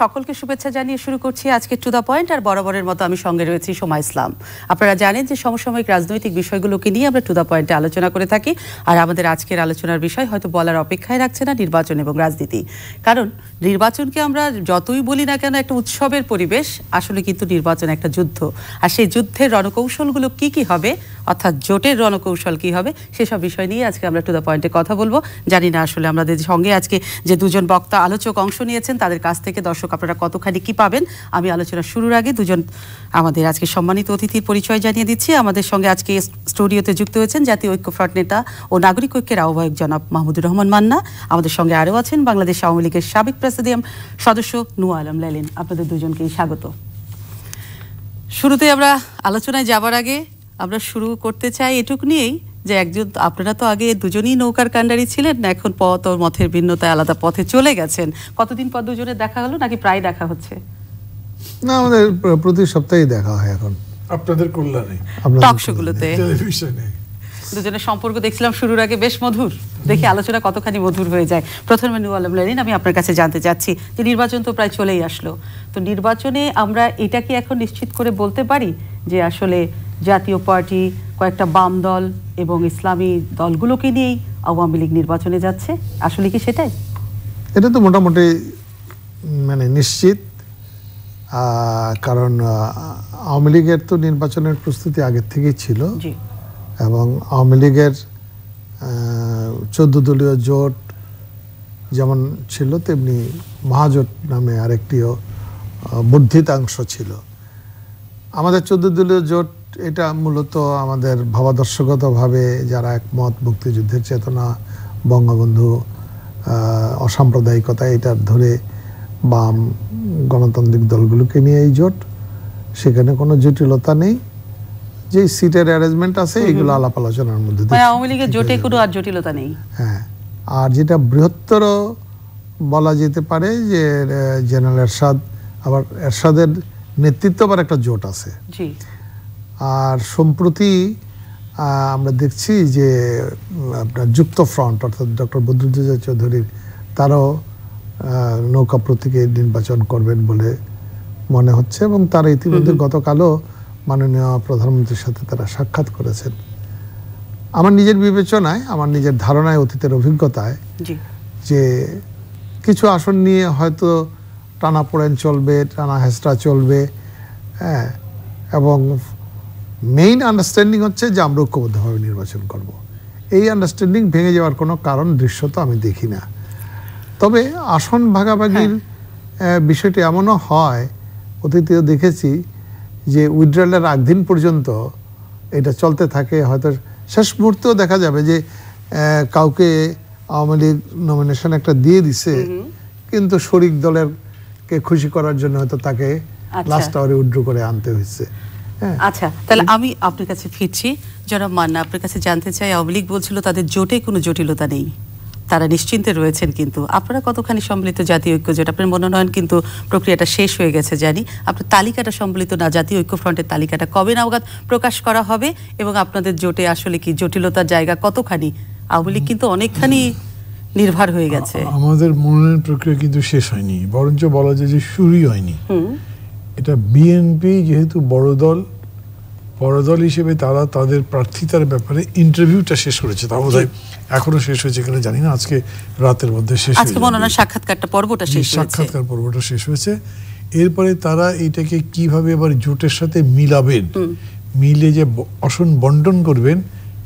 সকলকে শুভেচ্ছা জানিয়ে শুরু করছি আজকে টু দ্য পয়েন্ট আর বরাবরের মতো আমি সঙ্গে রয়েছি সোমা ইসলাম আপনারা জানেন যে সমসাময়িক রাজনৈতিক বিষয়গুলোকে নিয়ে আমরা টু দ্য পয়েন্টে আলোচনা করে থাকি আর আমাদের আজকের আলোচনার বিষয় হয়তো বলার অপেক্ষায় রাখছে না নির্বাচন এবং রাজনীতি কারণ নির্বাচনকে আমরা যতই বলি না কেন একটা উৎসবের পরিবেশ আসলে কিন্তু নির্বাচন একটা যুদ্ধ আর সেই যুদ্ধের রণকৌশলগুলো কি কি হবে অর্থাৎ জোটের রণকৌশল কি হবে সেসব বিষয় নিয়ে আজকে আমরা টু দ্য পয়েন্টে কথা বলবো জানি না আসলে আমাদের সঙ্গে আজকে যে দুজন বক্তা আলোচক অংশ নিয়েছেন তাদের কাছ থেকে দর্শক দর্শক আপনারা কতখানি কি পাবেন আমি আলোচনা শুরুর আগে দুজন আমাদের আজকে সম্মানিত অতিথির পরিচয় জানিয়ে দিচ্ছি আমাদের সঙ্গে আজকে স্টুডিওতে যুক্ত হয়েছেন জাতীয় ঐক্যফ্রন্ট নেতা ও নাগরিক ঐক্যের আহ্বায়ক জনাব মাহমুদুর রহমান মান্না আমাদের সঙ্গে আরও আছেন বাংলাদেশ আওয়ামী লীগের সাবেক প্রেসিডিয়াম সদস্য নুয়া আলম লালেন আপনাদের দুজনকেই স্বাগত শুরুতে আমরা আলোচনায় যাবার আগে আমরা শুরু করতে চাই এটুক নিয়েই যে একজন আপনারা তো আগে দুজনই নৌকার কাণ্ডারি ছিলেন এখন পথ ও মথের ভিন্নতায় আলাদা পথে চলে গেছেন কতদিন পর দুজনে দেখা হলো নাকি প্রায় দেখা হচ্ছে না আমাদের প্রতি সপ্তাহে দেখা হয় এখন আপনাদের কল্যাণে টকশোগুলোতে টেলিভিশনে দুজনের সম্পর্ক দেখছিলাম শুরুর আগে বেশ মধুর দেখি আলোচনা কতখানি মধুর হয়ে যায় প্রথমে নু আলম আমি আপনার কাছে জানতে চাচ্ছি যে নির্বাচন তো প্রায় চলেই আসলো তো নির্বাচনে আমরা এটা কি এখন নিশ্চিত করে বলতে পারি যে আসলে জাতীয় পার্টি কয়েকটা বাম দল এবং ইসলামী দলগুলোকে নিয়েই আওয়ামী লীগ নির্বাচনে যাচ্ছে আসলে কি সেটাই এটা তো মোটামুটি মানে নিশ্চিত কারণ আওয়ামী লীগের তো নির্বাচনের প্রস্তুতি আগের থেকেই ছিল এবং আওয়ামী লীগের চোদ্দ দলীয় জোট যেমন ছিল তেমনি মহাজোট নামে আরেকটিও বর্ধিতাংশ ছিল আমাদের চোদ্দ দলীয় জোট এটা মূলত আমাদের ভাবাদর্শগতভাবে যারা একমত মুক্তিযুদ্ধের চেতনা বঙ্গবন্ধু অসাম্প্রদায়িকতা এটার ধরে বাম গণতান্ত্রিক দলগুলোকে নিয়ে এই জোট সেখানে কোনো জটিলতা নেই যে সিটের অ্যারেঞ্জমেন্ট আছে এগুলো আলাপ আলোচনার মধ্যে মানে জোটে কোনো আর জটিলতা নেই হ্যাঁ আর যেটা বৃহত্তর বলা যেতে পারে যে জেনারেল এরশাদ আবার এরশাদের নেতৃত্ব আবার একটা জোট আছে জি আর সম্প্রতি আমরা দেখছি যে আপনার যুক্ত ফ্রন্ট অর্থাৎ ডক্টর বদরুদ্দোজা চৌধুরীর তারাও নৌকা প্রতীকে নির্বাচন করবেন বলে মনে হচ্ছে এবং তারা ইতিমধ্যে গতকালও মাননীয় প্রধানমন্ত্রীর সাথে তারা সাক্ষাৎ করেছেন আমার নিজের বিবেচনায় আমার নিজের ধারণায় অতীতের অভিজ্ঞতায় যে কিছু আসন নিয়ে হয়তো টানা পোড়েন চলবে টানা হেস্টা চলবে হ্যাঁ এবং মেইন আন্ডারস্ট্যান্ডিং হচ্ছে যে আমরা ঐক্যবদ্ধভাবে নির্বাচন করব। এই আন্ডারস্ট্যান্ডিং ভেঙে যাওয়ার কোনো কারণ দৃশ্য তো আমি দেখি না তবে আসন ভাগাভাগির হ্যাঁ। বিষয়টি এমনও হয় অতীতেও দেখেছি যে উইড্রালের আগদিন পর্যন্ত এটা চলতে থাকে হয়তো শেষ মুহূর্তেও দেখা যাবে যে কাউকে আওয়ামী লীগ নমিনেশন একটা দিয়ে দিছে কিন্তু শরিক দলের কে খুশি করার জন্য হয়তো তাকে লাস্ট আওয়ারে উইড্রু করে আনতে হয়েছে হ্যাঁ। আচ্ছা তাহলে আমি আপনার কাছে ফিরছি জনাব মান্না আপনার কাছে জানতে চাই আওয়ামী লীগ বলছিল তাদের জোটে কোনো জটিলতা নেই তারা নিশ্চিন্তে রয়েছেন কিন্তু আপনারা কতখানি সম্মিলিত জাতীয় ঐক্য জোট আপনার মনোনয়ন কিন্তু প্রক্রিয়াটা শেষ হয়ে গেছে জানি আপনার তালিকাটা সম্মিলিত না জাতীয় ঐক্য ফ্রন্টের তালিকাটা কবে নাগাদ প্রকাশ করা হবে এবং আপনাদের জোটে আসলে কি জটিলতার জায়গা কতখানি আওয়ামী লীগ কিন্তু অনেকখানি নির্ভর হয়ে গেছে আমাদের মনোনয়ন প্রক্রিয়া কিন্তু শেষ হয়নি বরঞ্চ বলা যায় যে শুরুই হয়নি এটা বিএনপি যেহেতু বড় দল বড় দল হিসেবে তারা তাদের প্রার্থিতার ব্যাপারে ইন্টারভিউটা শেষ করেছে তা বোধহয় এখনো শেষ হয়েছে কিনা জানি না আজকে রাতের মধ্যে শেষ হয়েছে সাক্ষাৎকারটা পর্বটা শেষ হয়েছে সাক্ষাৎকার পর্বটা শেষ হয়েছে এরপরে তারা এটাকে কিভাবে আবার জোটের সাথে মিলাবেন মিলে যে আসন বন্টন করবেন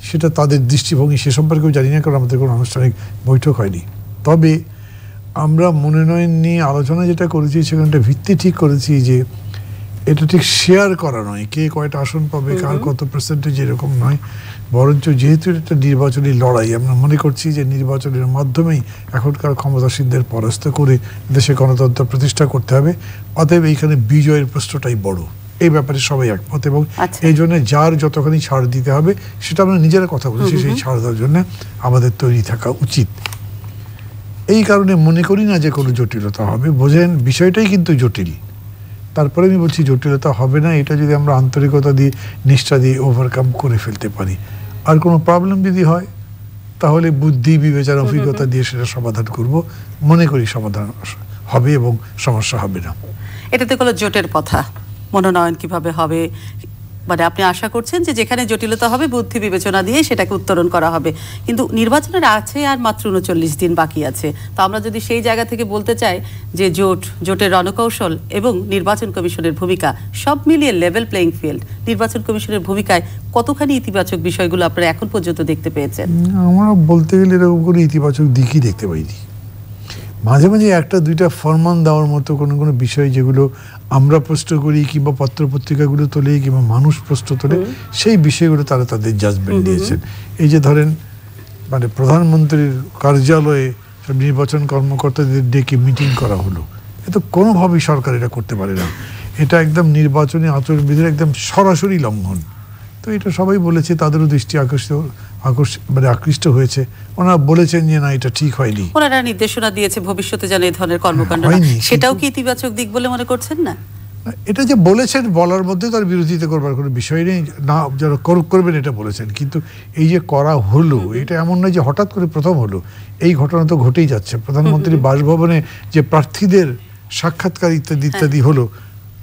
সেটা তাদের দৃষ্টিভঙ্গি সে সম্পর্কেও জানি না কারণ আমাদের কোনো আনুষ্ঠানিক বৈঠক হয়নি তবে আমরা মনোনয়ন নিয়ে আলোচনা যেটা করেছি সেখানটা ভিত্তি ঠিক করেছি যে এটা ঠিক শেয়ার করা নয় কে কয়টা আসন পাবে কার কত পার্সেন্টেজ এরকম নয় বরঞ্চ যেহেতু এটা নির্বাচনী লড়াই আমরা মনে করছি যে নির্বাচনের মাধ্যমেই এখনকার ক্ষমতাসীনদের পরাস্ত করে দেশে গণতন্ত্র প্রতিষ্ঠা করতে হবে অতএব এইখানে বিজয়ের প্রশ্নটাই বড় এই ব্যাপারে সবাই একমত এবং আচ্ছা। এই জন্য যার যতখানি ছাড় দিতে হবে সেটা আমরা নিজেরা কথা বলছি সেই ছাড় দেওয়ার জন্য আমাদের তৈরি থাকা উচিত এই কারণে মনে করি না যে কোনো জটিলতা হবে বোঝেন বিষয়টাই কিন্তু জটিল তারপরে আমি বলছি জটিলতা হবে না এটা যদি আমরা আন্তরিকতা দিয়ে নিষ্ঠা দিয়ে ওভারকাম করে ফেলতে পারি আর কোনো প্রবলেম যদি হয় তাহলে বুদ্ধি বিবেচনা অভিজ্ঞতা দিয়ে সেটা সমাধান করব মনে করি সমাধান হবে এবং সমস্যা হবে না এটাতে কোনো জোটের কথা মনোনয়ন কিভাবে হবে মানে আপনি আশা করছেন যে যেখানে জটিলতা হবে বুদ্ধি বিবেচনা দিয়ে সেটাকে উত্তরণ করা হবে কিন্তু নির্বাচনের আছে আর মাত্র উনচল্লিশ দিন বাকি আছে তো আমরা যদি সেই জায়গা থেকে বলতে চাই যে জোট জোটের রণকৌশল এবং নির্বাচন কমিশনের ভূমিকা সব মিলিয়ে লেভেল প্লেয়িং ফিল্ড নির্বাচন কমিশনের ভূমিকায় কতখানি ইতিবাচক বিষয়গুলো আপনারা এখন পর্যন্ত দেখতে পেয়েছেন আমরা বলতে গেলে এরকম কোনো ইতিবাচক দিকই দেখতে পাইনি মাঝে মাঝে একটা দুইটা ফরমান দেওয়ার মতো কোনো কোনো বিষয় যেগুলো আমরা প্রশ্ন করি কিংবা পত্রপত্রিকাগুলো তোলে কিংবা মানুষ প্রশ্ন তোলে সেই বিষয়গুলো তারা তাদের জাজমেন্ট দিয়েছেন এই যে ধরেন মানে প্রধানমন্ত্রীর কার্যালয়ে সব নির্বাচন কর্মকর্তাদের ডেকে মিটিং করা হলো এ তো কোনোভাবেই সরকার এটা করতে পারে না এটা একদম নির্বাচনী আচরণবিধির একদম সরাসরি লঙ্ঘন তো এটা সবাই বলেছে তাদেরও দৃষ্টি আকর্ষিত মানে আকৃষ্ট হয়েছে ওনারা বলেছেন যে না এটা ঠিক হয়নি ওনারা নির্দেশনা দিয়েছে ভবিষ্যতে যেন এই ধরনের কর্মকাণ্ড সেটাও কি ইতিবাচক দিক বলে মনে করছেন না এটা যে বলেছেন বলার মধ্যে তার বিরোধিতা করবার কোনো বিষয় নেই না যারা করুক করবেন এটা বলেছেন কিন্তু এই যে করা হলো এটা এমন নয় যে হঠাৎ করে প্রথম হলো এই ঘটনা তো ঘটেই যাচ্ছে প্রধানমন্ত্রী বাসভবনে যে প্রার্থীদের সাক্ষাৎকার ইত্যাদি ইত্যাদি হ্যাঁ। হলো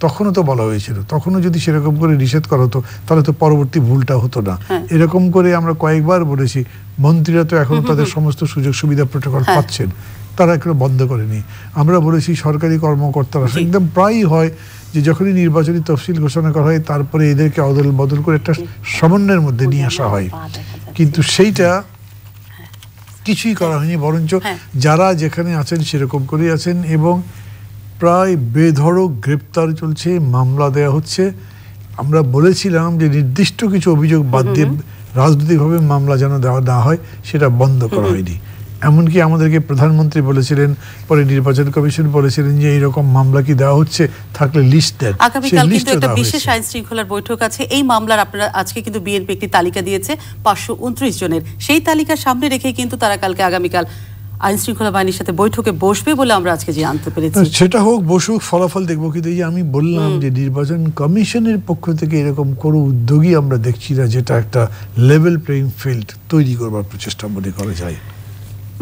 তখনও তো বলা হয়েছিল তখনও যদি সেরকম করে নিষেধ করা হতো তাহলে তো পরবর্তী ভুলটা হতো না হ্যাঁ। এরকম করে আমরা কয়েকবার বলেছি মন্ত্রীরা তো এখন তাদের সমস্ত সুযোগ সুবিধা প্রোটোকল হ্যাঁ। পাচ্ছেন তারা এখনো বন্ধ করেনি আমরা বলেছি সরকারি কর্মকর্তারা একদম প্রায়ই হয় যে যখনই নির্বাচনী তফসিল ঘোষণা করা হয় তারপরে এদেরকে অদল বদল করে একটা সমন্বয়ের মধ্যে নিয়ে আসা হয় কিন্তু সেইটা কিছুই করা হয়নি বরঞ্চ হ্যাঁ। যারা যেখানে আছেন সেরকম করেই আছেন এবং প্রায় বেধরক গ্রেপ্তার চলছে মামলা দেয়া হচ্ছে আমরা বলেছিলাম যে নির্দিষ্ট কিছু অভিযোগ বাদ দিয়ে রাজনৈতিকভাবে মামলা যেন দেওয়া না হয় সেটা বন্ধ করা হয়নি এমনকি আমাদেরকে প্রধানমন্ত্রী বলেছিলেন পরে নির্বাচন কমিশন বলেছিলেন যে এইরকম মামলা কি দেওয়া হচ্ছে থাকলে লিস্ট দেন আগামীকাল কিন্তু একটা বিশেষ আইন শৃঙ্খলার বৈঠক আছে এই মামলার আপনারা আজকে কিন্তু বিএনপি একটি তালিকা দিয়েছে পাঁচশো জনের সেই তালিকা সামনে রেখে কিন্তু তারা কালকে আগামীকাল আইন শৃঙ্খলা বাহিনীর সাথে বৈঠকে বসবে বলে আমরা আজকে যে জানতে পেরেছি সেটা হোক বসুক ফলাফল দেখবো কিন্তু এই আমি বললাম যে নির্বাচন কমিশনের পক্ষ থেকে এরকম কোনো উদ্যোগই আমরা দেখছি না যেটা একটা লেভেল প্লেইং ফিল্ড তৈরি করবার প্রচেষ্টা মনে করা যায়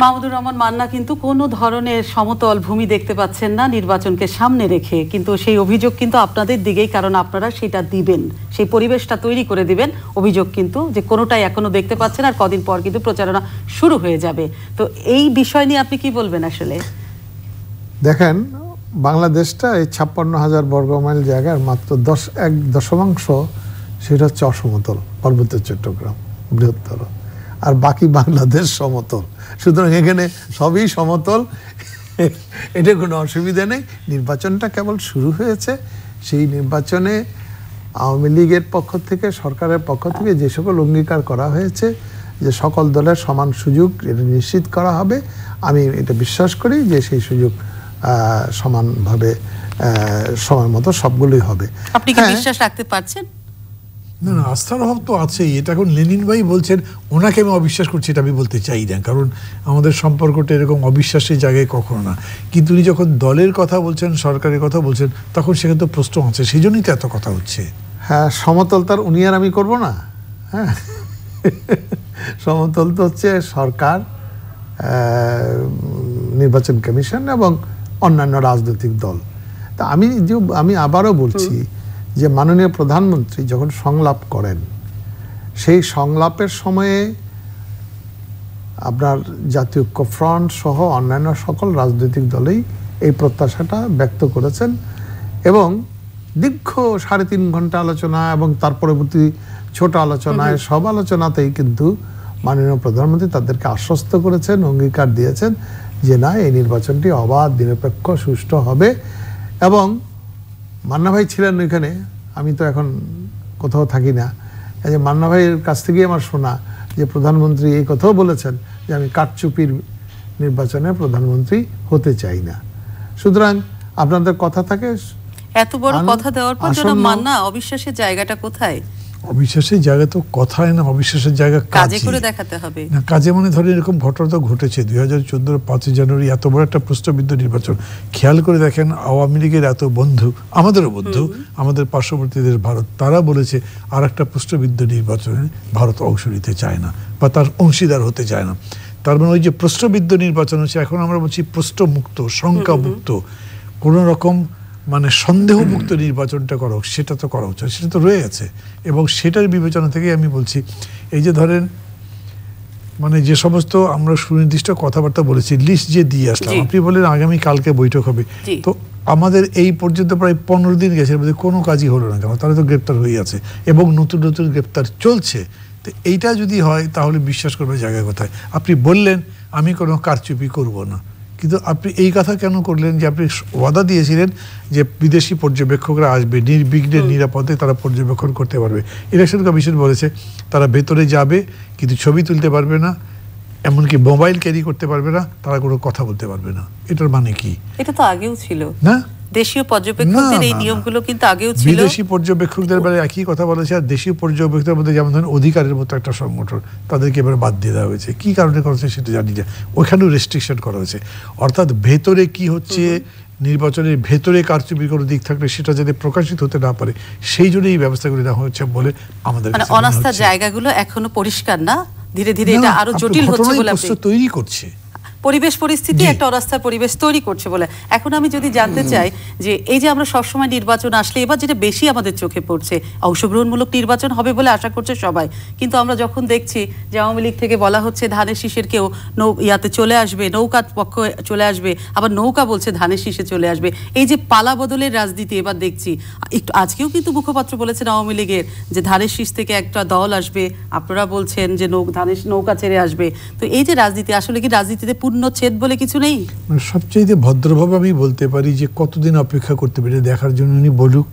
মাহমুদুর রহমান মান্না কিন্তু কোনো ধরনের সমতল ভূমি দেখতে পাচ্ছেন না নির্বাচনকে সামনে রেখে কিন্তু সেই অভিযোগ কিন্তু আপনাদের দিকেই কারণ আপনারা সেটা দিবেন সেই পরিবেশটা তৈরি করে দিবেন অভিযোগ কিন্তু যে কোনোটাই এখনো দেখতে পাচ্ছেন আর কদিন পর কিন্তু প্রচারণা শুরু হয়ে যাবে তো এই বিষয় নিয়ে আপনি কি বলবেন আসলে দেখেন বাংলাদেশটা এই ছাপ্পান্ন হাজার বর্গমাইল জায়গার মাত্র দশ এক দশমাংশ সেটা হচ্ছে অসমতল পার্বত্য চট্টগ্রাম বৃহত্তর আর বাকি বাংলাদেশ সমতল সুতরাং এখানে সবই সমতল এটা কোনো অসুবিধা নেই নির্বাচনটা কেবল শুরু হয়েছে সেই নির্বাচনে আওয়ামী লীগের পক্ষ থেকে সরকারের পক্ষ থেকে যে সকল অঙ্গীকার করা হয়েছে যে সকল দলের সমান সুযোগ এটা নিশ্চিত করা হবে আমি এটা বিশ্বাস করি যে সেই সুযোগ সমানভাবে সময় মতো সবগুলোই হবে আপনি কি হ্যাঁ। বিশ্বাস রাখতে পারছেন না না আস্থার অভাব তো আছেই এটা এখন লেনিন ভাই বলছেন ওনাকে আমি অবিশ্বাস করছি এটা আমি বলতে চাই না কারণ আমাদের সম্পর্কটা এরকম অবিশ্বাসের জায়গায় কখনো না কিন্তু উনি যখন দলের কথা বলছেন সরকারের কথা বলছেন তখন সেখানে তো প্রশ্ন আছে সেই জন্যই তো এত কথা হচ্ছে হ্যাঁ সমতল তার উনি আর আমি করবো না হ্যাঁ সমতল তো হচ্ছে সরকার নির্বাচন কমিশন এবং অন্যান্য রাজনৈতিক দল তা আমি যে আমি আবারও বলছি যে মাননীয় প্রধানমন্ত্রী যখন সংলাপ করেন সেই সংলাপের সময়ে আপনার জাতীয় ঐক্যফ্রন্ট সহ অন্যান্য সকল রাজনৈতিক দলেই এই প্রত্যাশাটা ব্যক্ত করেছেন এবং দীর্ঘ সাড়ে তিন ঘন্টা আলোচনা এবং তার পরবর্তী ছোট আলোচনায় সব আলোচনাতেই কিন্তু মাননীয় প্রধানমন্ত্রী তাদেরকে আশ্বস্ত করেছেন অঙ্গীকার দিয়েছেন যে না এই নির্বাচনটি অবাধ নিরপেক্ষ সুষ্ঠু হবে এবং মান্না ভাই ছিলেন ওইখানে আমি তো এখন কোথাও থাকি না যে মান্না ভাইয়ের কাছ থেকেই আমার শোনা যে প্রধানমন্ত্রী এই কথাও বলেছেন যে আমি কাঠচুপির নির্বাচনে প্রধানমন্ত্রী হতে চাই না সুতরাং আপনাদের কথা থাকে এত বড় কথা দেওয়ার পর মান্না অবিশ্বাসের জায়গাটা কোথায় অবিশ্বাসের জায়গা তো কথায় না অবিশ্বাসের জায়গা কাজে করে দেখাতে হবে না কাজে মানে ধরে এরকম ঘটনা তো ঘটেছে দুই হাজার চোদ্দোর পাঁচই জানুয়ারি এত বড় একটা প্রশ্নবিদ্ধ নির্বাচন খেয়াল করে দেখেন আওয়ামী লীগের এত বন্ধু আমাদেরও বন্ধু আমাদের পার্শ্ববর্তী দেশ ভারত তারা বলেছে আর একটা প্রশ্নবিদ্ধ নির্বাচনে ভারত অংশ নিতে চায় না বা তার অংশীদার হতে চায় না তার মানে ওই যে প্রশ্নবিদ্ধ নির্বাচন হচ্ছে এখন আমরা বলছি প্রশ্নমুক্ত শঙ্কামুক্ত কোনো রকম মানে সন্দেহমুক্ত নির্বাচনটা করা সেটা তো করা উচিত সেটা তো রয়ে আছে এবং সেটার বিবেচনা থেকেই আমি বলছি এই যে ধরেন মানে যে সমস্ত আমরা সুনির্দিষ্ট কথাবার্তা বলেছি লিস্ট যে দিয়ে আসলাম আপনি বললেন আগামী কালকে বৈঠক হবে তো আমাদের এই পর্যন্ত প্রায় পনেরো দিন গেছে মধ্যে কোনো কাজই হলো না কেন তাহলে তো গ্রেপ্তার হয়ে আছে এবং নতুন নতুন গ্রেপ্তার চলছে তো এইটা যদি হয় তাহলে বিশ্বাস করবে জায়গা কোথায় আপনি বললেন আমি কোনো কারচুপি করব না কিন্তু আপনি এই কথা কেন করলেন যে আপনি ওয়াদা দিয়েছিলেন যে বিদেশি পর্যবেক্ষকরা আসবে নির্বিঘ্নে নিরাপদে তারা পর্যবেক্ষণ করতে পারবে ইলেকশন কমিশন বলেছে তারা ভেতরে যাবে কিন্তু ছবি তুলতে পারবে না এমনকি মোবাইল ক্যারি করতে পারবে না তারা কোনো কথা বলতে পারবে না এটার মানে কি এটা তো আগেও ছিল না দেশীয় পর্যবেক্ষকদের এই নিয়মগুলো কিন্তু আগেও ছিল বিদেশি পর্যবেক্ষকদের একই কথা বলেছে আর দেশীয় পর্যবেক্ষকদের মধ্যে যেমন ধরেন অধিকারের মতো একটা সংগঠন তাদেরকে বাদ দিয়ে দেওয়া হয়েছে কারণে করেছে সেটা জানি না রেস্ট্রিকশন করা হয়েছে অর্থাৎ ভেতরে কি হচ্ছে নির্বাচনের ভেতরে কারচুপির কোনো দিক থাকলে সেটা যাতে প্রকাশিত হতে না পারে সেই জন্য এই ব্যবস্থাগুলি দেওয়া হচ্ছে বলে আমাদের মানে অনাস্থার জায়গাগুলো এখনো পরিষ্কার না ধীরে ধীরে এটা আরো জটিল হচ্ছে বলে তৈরি করছে পরিবেশ পরিস্থিতি একটা অরাস্থার পরিবেশ তৈরি করছে বলে এখন আমি যদি জানতে চাই যে এই যে আমরা সবসময় নির্বাচন আসলে এবার যেটা বেশি আমাদের চোখে পড়ছে অংশগ্রহণমূলক নির্বাচন হবে বলে আশা করছে সবাই কিন্তু আমরা যখন দেখছি যে আওয়ামী লীগ থেকে বলা হচ্ছে ধানের শীষের কেউ নৌ ইয়াতে চলে আসবে নৌকা পক্ষ চলে আসবে আবার নৌকা বলছে ধানের শীষে চলে আসবে এই যে পালা বদলের রাজনীতি এবার দেখছি একটু আজকেও কিন্তু মুখপাত্র বলেছেন আওয়ামী লীগের যে ধানের শীষ থেকে একটা দল আসবে আপনারা বলছেন যে নৌ ধানের নৌকা ছেড়ে আসবে তো এই যে রাজনীতি আসলে কি রাজনীতিতে পূর্ণ পূর্ণ ছেদ বলে কিছু নেই মানে সবচেয়ে ভদ্রভাবে আমি বলতে পারি যে কতদিন অপেক্ষা করতে পারি দেখার জন্য উনি বলুক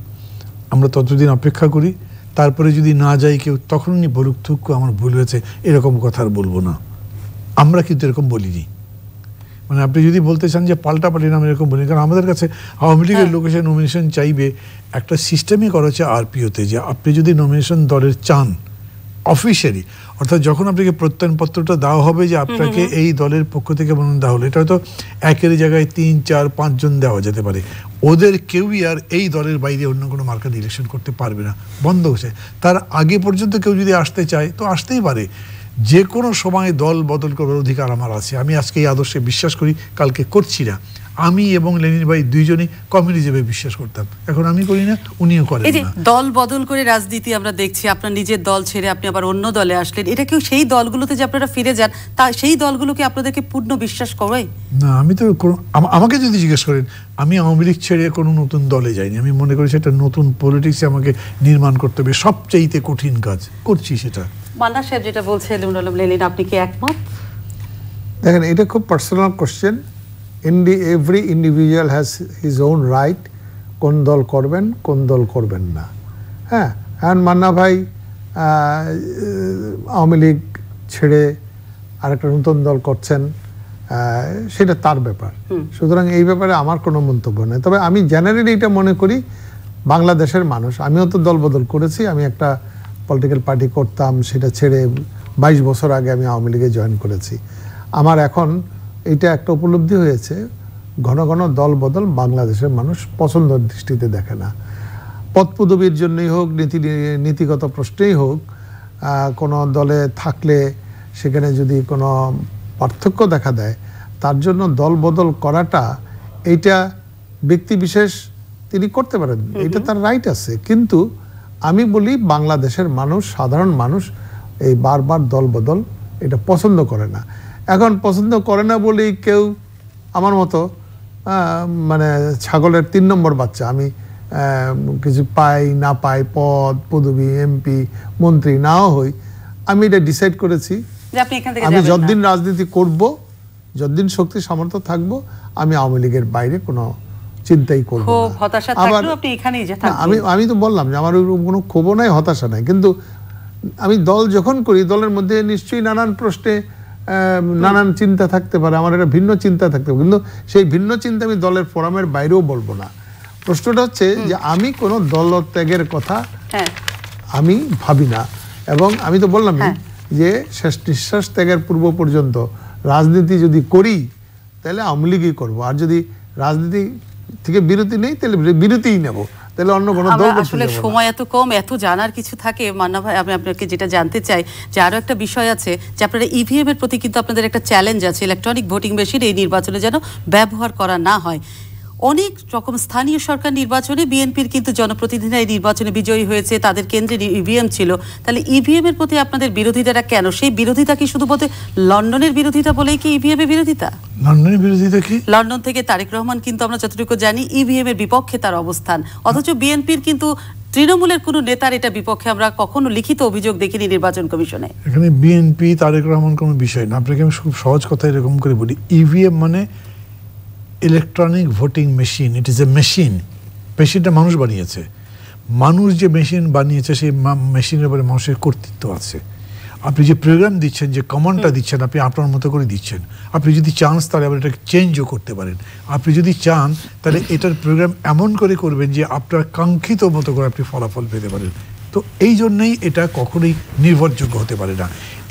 আমরা ততদিন অপেক্ষা করি তারপরে যদি না যাই কেউ তখন উনি বলুক থুক আমার ভুল হয়েছে এরকম কথা আর বলবো না আমরা কিন্তু এরকম বলিনি মানে আপনি যদি বলতে চান যে পাল্টা পাল্টি না এরকম বলি কারণ আমাদের কাছে আওয়ামী লীগের হ্যাঁ। লোক নমিনেশন চাইবে একটা সিস্টেমই করা হচ্ছে আরপিওতে যে আপনি যদি নমিনেশন দলের চান অফিসিয়ালি অর্থাৎ যখন আপনাকে প্রত্যয়নপত্রটা দেওয়া হবে যে আপনাকে এই দলের পক্ষ থেকে মনোনয়ন দেওয়া হলো এটা হয়তো একের জায়গায় তিন চার পাঁচজন দেওয়া যেতে পারে ওদের কেউই আর এই দলের বাইরে অন্য কোনো মার্কেট ইলেকশন করতে পারবে না বন্ধ হয়েছে তার আগে পর্যন্ত কেউ যদি আসতে চায় তো আসতেই পারে যে কোনো সময় দল বদল করার অধিকার আমার আছে আমি আজকে এই আদর্শে বিশ্বাস করি কালকে করছি না আমি এবং লেনিন ভাই দুইজনই কমিউনিজমে বিশ্বাস করতাম এখন আমি করি না উনিও করেন দল বদল করে রাজনীতি আমরা দেখছি আপনার নিজের দল ছেড়ে আপনি আবার অন্য দলে আসলেন এটা কেউ সেই দলগুলোতে যে আপনারা ফিরে যান তা সেই দলগুলোকে আপনাদেরকে পূর্ণ বিশ্বাস করাই না আমি তো আমাকে যদি জিজ্ঞেস করেন আমি আওয়ামী লীগ ছেড়ে কোনো নতুন দলে যাইনি আমি মনে করি সেটা নতুন পলিটিক্সে আমাকে নির্মাণ করতে হবে সবচেয়েতে কঠিন কাজ করছি সেটা মান্না সাহেব যেটা বলছে লেনিন আপনি কি একমত দেখেন এটা খুব পার্সোনাল কোশ্চেন ইন্ডি every individual has his own right কোন দল করবেন কোন দল করবেন না হ্যাঁ এখন মান্না ভাই আওয়ামী লীগ ছেড়ে আরেকটা নতুন দল করছেন সেটা তার ব্যাপার সুতরাং এই ব্যাপারে আমার কোনো মন্তব্য নেই তবে আমি জেনারেলি এটা মনে করি বাংলাদেশের মানুষ আমিও তো দল বদল করেছি আমি একটা পলিটিক্যাল পার্টি করতাম সেটা ছেড়ে বাইশ বছর আগে আমি আওয়ামী লীগে জয়েন করেছি আমার এখন এটা একটা উপলব্ধি হয়েছে ঘন ঘন দল বদল বাংলাদেশের মানুষ পছন্দর দৃষ্টিতে দেখে না পদপদবির জন্যই হোক নীতি নীতিগত প্রশ্নেই হোক কোনো দলে থাকলে সেখানে যদি কোনো পার্থক্য দেখা দেয় তার জন্য দল বদল করাটা এইটা ব্যক্তি বিশেষ তিনি করতে পারেন এটা তার রাইট আছে কিন্তু আমি বলি বাংলাদেশের মানুষ সাধারণ মানুষ এই বারবার দল বদল এটা পছন্দ করে না এখন পছন্দ করে না বলেই কেউ আমার মতো মানে ছাগলের তিন নম্বর বাচ্চা আমি কিছু পাই না পাই পদ পদবি এমপি মন্ত্রী নাও হই আমি এটা ডিসাইড করেছি আমি যতদিন রাজনীতি করব যতদিন শক্তি সামর্থ্য থাকব আমি আওয়ামী লীগের বাইরে কোনো চিন্তাই করব আবার আমি আমি তো বললাম যে আমার ওইরকম কোনো ক্ষোভ নাই হতাশা নাই কিন্তু আমি দল যখন করি দলের মধ্যে নিশ্চয়ই নানান প্রশ্নে নানান চিন্তা থাকতে পারে আমার একটা ভিন্ন চিন্তা থাকতে পারে কিন্তু সেই ভিন্ন চিন্তা আমি দলের ফোরামের বাইরেও বলবো না প্রশ্নটা হচ্ছে যে আমি কোনো দলত্যাগের কথা হ্যাঁ। আমি ভাবি না এবং আমি তো বললাম হ্যাঁ। যে শেষ নিঃশ্বাস ত্যাগের পূর্ব পর্যন্ত রাজনীতি যদি করি তাহলে আওয়ামী লীগই করবো আর যদি রাজনীতি থেকে বিরতি নেই তাহলে বিরতিই নেব তাহলে অন্য কোনো দল আসলে সময় এত কম এত জানার কিছু থাকে মান্না ভাই আমি আপনাকে যেটা জানতে চাই যে আরও একটা বিষয় আছে যে আপনারা ইভিএম e এর প্রতি কিন্তু আপনাদের একটা চ্যালেঞ্জ আছে ইলেকট্রনিক ভোটিং মেশিন এই নির্বাচনে যেন ব্যবহার করা না হয় অনেক রকম স্থানীয় সরকার নির্বাচনে বিএনপির কিন্তু জনপ্রতিনিধিরা এই নির্বাচনে বিজয়ী হয়েছে তাদের কেন্দ্রে ইভিএম ছিল তাহলে ইভিএম এর প্রতি আপনাদের বিরোধিতাটা কেন সেই বিরোধিতা কি শুধু বলতে লন্ডনের বিরোধিতা বলেই কি ইভিএম এর বিরোধিতা লন্ডনের বিরোধিতা কি লন্ডন থেকে তারেক রহমান কিন্তু আমরা যতটুকু জানি ইভিএম এর বিপক্ষে তার অবস্থান অথচ বিএনপির কিন্তু তৃণমূলের কোনো নেতার এটা বিপক্ষে আমরা কখনো লিখিত অভিযোগ দেখিনি নির্বাচন কমিশনে এখানে বিএনপি তারেক রহমান কোনো বিষয় না আপনাকে আমি খুব সহজ কথা এরকম করে বলি ইভিএম মানে electronic voting machine it is a machine মেশিনটা মানুষ বানিয়েছে মানুষ যে মেশিন বানিয়েছে সেই মেশিনের উপরে মানুষের কর্তৃত্ব আছে আপনি যে প্রোগ্রাম দিচ্ছেন যে কমনটা দিচ্ছেন আপনি আপনার মতো করে দিচ্ছেন আপনি যদি চান্স তাহলে আবার এটাকে চেঞ্জও করতে পারেন আপনি যদি চান তাহলে এটার প্রোগ্রাম এমন করে করবেন যে আপনার কাঙ্ক্ষিত মতো করে আপনি ফলাফল পেতে পারেন তো এই জন্যই এটা কখনোই নির্ভরযোগ্য হতে পারে না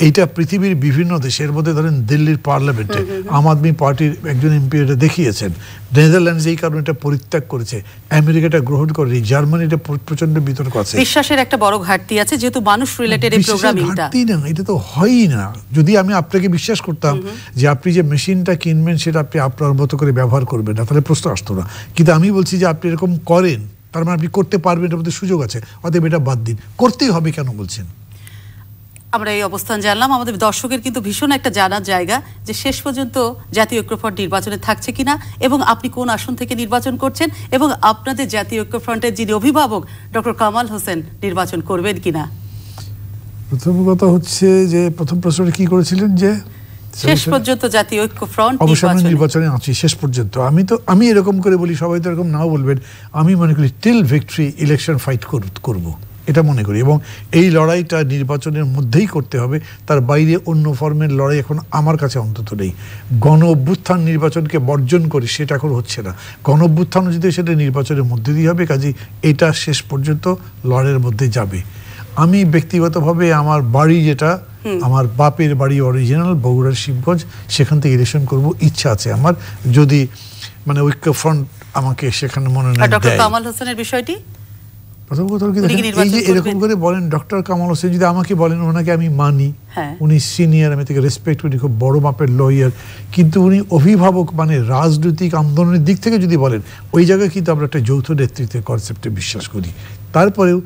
এইটা পৃথিবীর বিভিন্ন দেশের মধ্যে ধরেন দিল্লির পার্লামেন্টে আম আদমি পার্টির একজন এমপি এটা দেখিয়েছেন নেদারল্যান্ডস এই কারণে এটা পরিত্যাগ করেছে আমেরিকাটা গ্রহণ করেনি জার্মানি এটা প্রচন্ড বিতর্ক আছে বিশ্বাসের একটা বড় ঘাটতি আছে যেহেতু মানুষ রিলেটেড এই প্রোগ্রামিংটা ঘাটতি না এটা তো হয়ই না যদি আমি আপনাকে বিশ্বাস করতাম যে আপনি যে মেশিনটা কিনবেন সেটা আপনি আপনার মতো করে ব্যবহার করবেন না তাহলে প্রশ্ন আসতো না কিন্তু আমি বলছি যে আপনি এরকম করেন তার মানে আপনি করতে পারবেন এটার মধ্যে সুযোগ আছে অতএব এটা বাদ দিন করতেই হবে কেন বলছেন আমরা এই অবস্থান জানলাম আমাদের দর্শকের কিন্তু ভীষণ একটা জানার জায়গা যে শেষ পর্যন্ত জাতীয় ঐক্যফ্রন্ট নির্বাচনে থাকছে কিনা এবং আপনি কোন আসন থেকে নির্বাচন করছেন এবং আপনাদের জাতীয় ঐক্যফ্রন্টের যিনি অভিভাবক ডক্টর কামাল হোসেন নির্বাচন করবেন কিনা প্রথম কথা হচ্ছে যে প্রথম প্রশ্নটা কি করেছিলেন যে শেষ পর্যন্ত জাতীয় ঐক্য ফ্রন্ট অবসর নির্বাচনে আছি শেষ পর্যন্ত আমি তো আমি এরকম করে বলি সবাই তো এরকম নাও বলবেন আমি মনে করি টিল ভিক্টরি ইলেকশন ফাইট করব এটা মনে করি এবং এই লড়াইটা নির্বাচনের মধ্যেই করতে হবে তার বাইরে অন্য ফর্মের লড়াই এখন আমার কাছে অন্তত নেই গণ অভ্যুত্থান নির্বাচনকে বর্জন করে সেটা এখন হচ্ছে না গণ অভ্যুত্থান যদি সেটা নির্বাচনের মধ্যে দিয়ে হবে কাজে এটা শেষ পর্যন্ত লড়াইয়ের মধ্যে যাবে আমি ব্যক্তিগতভাবে আমার বাড়ি যেটা আমার বাপের বাড়ি অরিজিনাল বগুড়ার শিবগঞ্জ সেখান থেকে ইলেকশন করব ইচ্ছা আছে আমার যদি মানে ঐক্য ফ্রন্ট আমাকে সেখানে মনোনয়ন দেয় কামাল হোসেনের বিষয়টি হ্যাঁ। মানে রাজনৈতিক আন্দোলনের দিক থেকে যদি বলেন ওই জায়গায় কিন্তু আমরা একটা যৌথ নেতৃত্বের কনসেপ্টে বিশ্বাস করি তারপরেও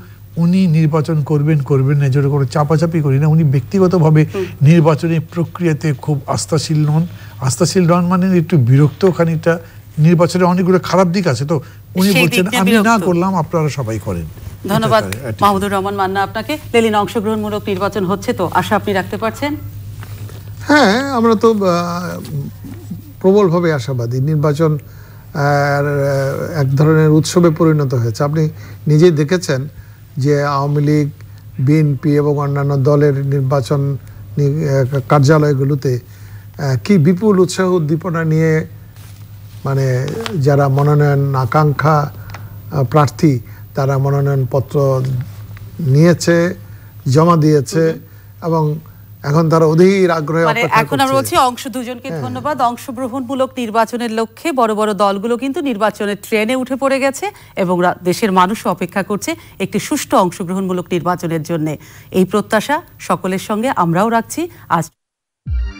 উনি নির্বাচন করবেন করবেন না যেটা কোনো চাপাচাপি করি না উনি ব্যক্তিগতভাবে নির্বাচনী প্রক্রিয়াতে খুব আস্থাশীল নন আস্থাশীল নন মানে একটু বিরক্ত খানিকটা নির্বাচনের অনেকগুলো খারাপ দিক আছে তো উনি বলছেন আমি না করলাম আপনারা সবাই করেন ধন্যবাদ মাহমুদুর রহমান মান্না আপনাকে লেলিন অংশগ্রহণমূলক নির্বাচন হচ্ছে তো আশা আপনি রাখতে পারছেন হ্যাঁ আমরা তো প্রবলভাবে আশাবাদী নির্বাচন এক ধরনের উৎসবে পরিণত হয়েছে আপনি নিজেই দেখেছেন যে আওয়ামী লীগ বিএনপি এবং অন্যান্য দলের নির্বাচন কার্যালয়গুলোতে কি বিপুল উৎসাহ উদ্দীপনা নিয়ে মানে যারা মনোনয়ন আকাঙ্ক্ষা প্রার্থী তারা মনোনয়নপত্র নিয়েছে জমা দিয়েছে এবং এখন তারা অধীর আগ্রহে মানে এখন আমরা বলছি অংশ দুজনকে হ্যাঁ। ধন্যবাদ অংশগ্রহণমূলক নির্বাচনের লক্ষ্যে বড় বড় দলগুলো কিন্তু নির্বাচনের ট্রেনে উঠে পড়ে গেছে এবং দেশের মানুষ অপেক্ষা করছে একটি সুষ্ঠু অংশগ্রহণমূলক নির্বাচনের জন্য এই প্রত্যাশা সকলের সঙ্গে আমরাও রাখছি আজ